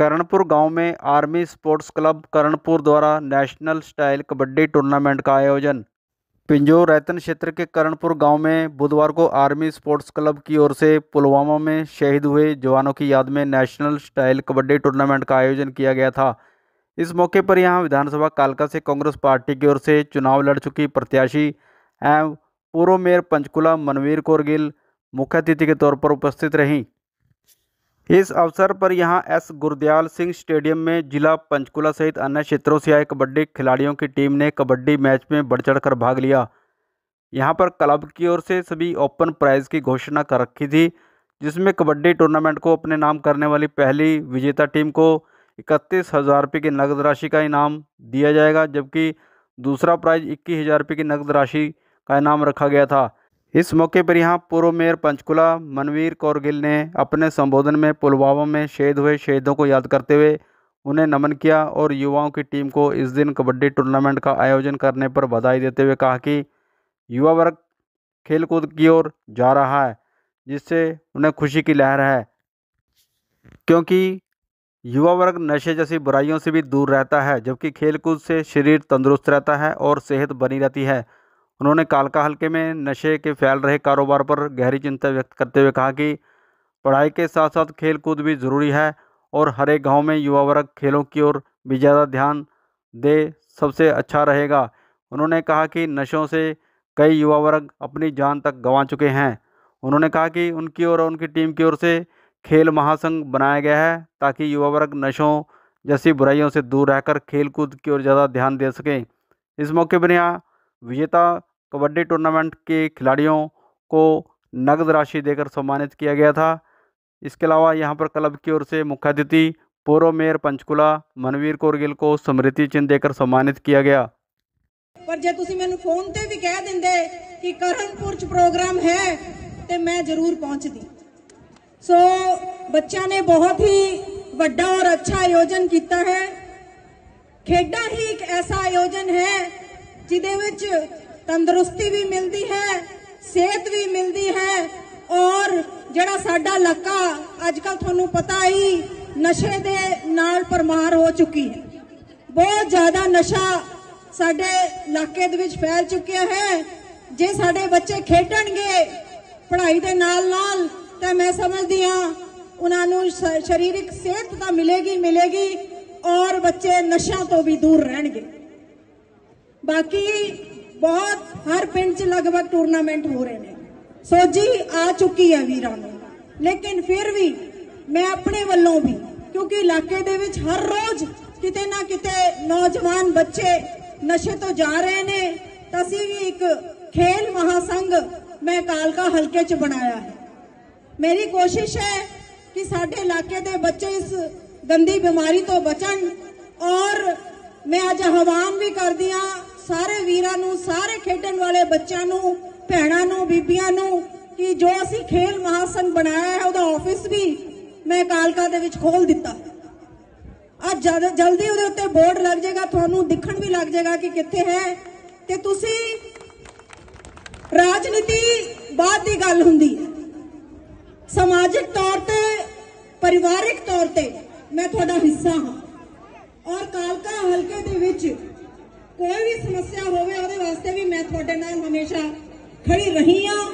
करणपुर गांव में army sports club Karanpur द्वारा नेशनल स्टाइल कबड्डी टूर्नामेंट का आयोजन पिंजोर रैतन क्षेत्र के करणपुर गांव में बुधवार को आर्मी स्पोर्ट्स क्लब की ओर से पुलवामा में शहीद हुए जवानों की याद में नेशनल स्टाइल कबड्डी टूर्नामेंट का आयोजन किया गया था इस मौके पर यहां विधानसभा कालका से कांग्रेस पार्टी की ओर से चुनाव लड़ चुकी प्रत्याशी एवं पूर्व मेयर पंचकुला मनवीर कौर गिल मुख्य अतिथि के तौर पर उपस्थित रहीं इस अवसर पर यहां एस गुरदयाल सिंह स्टेडियम में जिला पंचकुला सहित अन्य क्षेत्रों से आए कबड्डी खिलाड़ियों की टीम ने कबड्डी मैच में बढ़ चढ़ भाग लिया यहां पर क्लब की ओर से सभी ओपन प्राइज़ की घोषणा कर रखी थी जिसमें कबड्डी टूर्नामेंट को अपने नाम करने वाली पहली विजेता टीम को इकतीस हज़ार रुपये की नकद राशि का इनाम दिया जाएगा जबकि दूसरा प्राइज़ इक्कीस हज़ार रुपये की नकद राशि का इनाम रखा गया था इस मौके पर यहाँ पूर्व मेयर पंचकुला मनवीर कौर गिल ने अपने संबोधन में पुलवामा में शहीद हुए शहीदों को याद करते हुए उन्हें नमन किया और युवाओं की टीम को इस दिन कबड्डी टूर्नामेंट का आयोजन करने पर बधाई देते हुए कहा कि युवा वर्ग खेलकूद की ओर जा रहा है जिससे उन्हें खुशी की लहर है क्योंकि युवा वर्ग नशे जैसी बुराइयों से भी दूर रहता है जबकि खेलकूद से शरीर तंदुरुस्त रहता है और सेहत बनी रहती है उन्होंने कालका हल्के में नशे के फैल रहे कारोबार पर गहरी चिंता व्यक्त करते हुए कहा कि पढ़ाई के साथ साथ खेल कूद भी ज़रूरी है और हर एक गाँव में युवा वर्ग खेलों की ओर भी ज़्यादा ध्यान दे सबसे अच्छा रहेगा उन्होंने कहा कि नशों से कई युवा वर्ग अपनी जान तक गंवा चुके हैं उन्होंने कहा कि उनकी ओर और उनकी टीम की ओर से खेल महासंघ बनाया गया है ताकि युवा वर्ग नशों जैसी बुराइयों से दूर रहकर खेलकूद की ओर ज़्यादा ध्यान दे सकें इस मौके पर यहाँ विजेता कबड्डी टूर्नामेंट के खिलाड़ियों को नगद राशि देकर सम्मानित किया गया था इसके अलावा यहाँ पर क्लब की ओर से मुख्य अतिथि पूर्व मेयर पंचकुला मनवीर कौर गिल को स्मृति चिन्ह देकर सम्मानित किया गया ਪਰ ਜੇ ਤੁਸੀਂ ਮੈਨੂੰ ਫੋਨ ਤੇ ਵੀ ਕਹਿ कि ਕਿ ਕਰਨਪੁਰ ਚ ਪ੍ਰੋਗਰਾਮ ਹੈ ਤੇ ਮੈਂ ਜ਼ਰੂਰ ਪਹੁੰਚਦੀ ਸੋ ਬੱਚਿਆਂ ਨੇ ਬਹੁਤ ਹੀ ਵੱਡਾ ਔਰ ਅੱਛਾ ਆਯੋਜਨ ਕੀਤਾ ਹੈ ਖੇਡਾਂ ਹੀ ਇੱਕ ਐਸਾ ਆਯੋਜਨ ਹੈ ਜਿਹਦੇ ਵਿੱਚ ਤੰਦਰੁਸਤੀ ਵੀ ਮਿਲਦੀ ਹੈ ਸਿਹਤ ਵੀ ਮਿਲਦੀ ਹੈ ਔਰ ਜਿਹੜਾ ਸਾਡਾ ਲੱਕਾ ਅੱਜ ਕੱਲ ਤੁਹਾਨੂੰ ਪਤਾ ਹੀ ਨਸ਼ੇ ਦੇ ਨਾਲ ਪਰਮਾਰ ਹੋ ਚੁੱਕੀ ਹੈ ਬਹੁਤ ਜ਼ਿਆਦਾ ਨਸ਼ਾ ਸਾਡੇ ਇਲਾਕੇ ਦੇ ਵਿੱਚ ਫੈਲ ਚੁੱਕਿਆ ਹੈ ਜੇ ਸਾਡੇ ਬੱਚੇ ਖੇਡਣਗੇ ਪੜ੍ਹਾਈ ਦੇ ਨਾਲ ਨਾਲ ਤਾਂ ਮੈਂ ਸਮਝਦੀ ਹਾਂ ਉਹਨਾਂ ਨੂੰ ਸਰੀਰਕ ਸਿਹਤ ਤਾਂ ਮਿਲੇਗੀ ਮਿਲੇਗੀ ਔਰ ਬੱਚੇ ਨਸ਼ਿਆਂ ਤੋਂ ਵੀ ਦੂਰ ਰਹਿਣਗੇ ਬਾਕੀ बहुत हर पिंड च लगभग टूरनामेंट हो रहे हैं सो आ चुकी है वीर लेकिन फिर भी मैं अपने वालों भी क्योंकि इलाके हर रोज कितने ना कि नौजवान बच्चे नशे तो जा रहे हैं तो भी एक खेल महासंघ मैं कालका हल्के च बनाया है मेरी कोशिश है कि साढ़े इलाके के बच्चे इस गंदी बीमारी तो बचन और मैं अज आह्वान भी कर दिया ਸਾਰੇ ਵੀਰਾਂ ਨੂੰ ਸਾਰੇ ਖੇਡਣ ਵਾਲੇ ਬੱਚਿਆਂ ਨੂੰ ਭੈਣਾਂ ਨੂੰ ਬੀਬੀਆਂ ਨੂੰ ਕਿ ਜੋ ਅਸੀਂ ਖੇਲ ਮਹਾਸੰਗ ਬਣਾਇਆ ਹੈ ਉਹਦਾ ਆਫਿਸ ਵੀ ਮੈਂ ਕਾਲਕਾ ਦੇ ਵਿੱਚ ਖੋਲ ਦਿੱਤਾ ਅੱਜ ਜਲਦੀ ਉਹਦੇ ਉੱਤੇ ਬੋਰਡ ਲੱਗ ਜਾਏਗਾ ਤੁਹਾਨੂੰ ਦਿਖਣ ਵੀ ਲੱਗ ਜਾਏਗਾ ਕਿ ਕਿੱਥੇ ਹੈ ਤੇ ਤੁਸੀਂ ਰਾਜਨੀਤੀ ਬਾਅਦ ਦੀ ਗੱਲ ਹੁੰਦੀ ਹੈ ਸਮਾਜਿਕ ਤੌਰ ਤੇ ਪਰਿਵਾਰਿਕ ਤੌਰ ਤੇ ਮੈਂ ਤੁਹਾਡਾ ਹਿੱਸਾ ਹਾਂ ਔਰ ਕਾਲਕਾ ਹਲਕੇ ਦੇ ਵਿੱਚ ਕੋਈ ਵੀ ਸਮੱਸਿਆ ਹੋਵੇ ਉਹਦੇ ਵਾਸਤੇ ਵੀ ਮੈਂ ਤੁਹਾਡੇ ਨਾਲ ਹਮੇਸ਼ਾ ਖੜੀ ਰਹੀ ਹਾਂ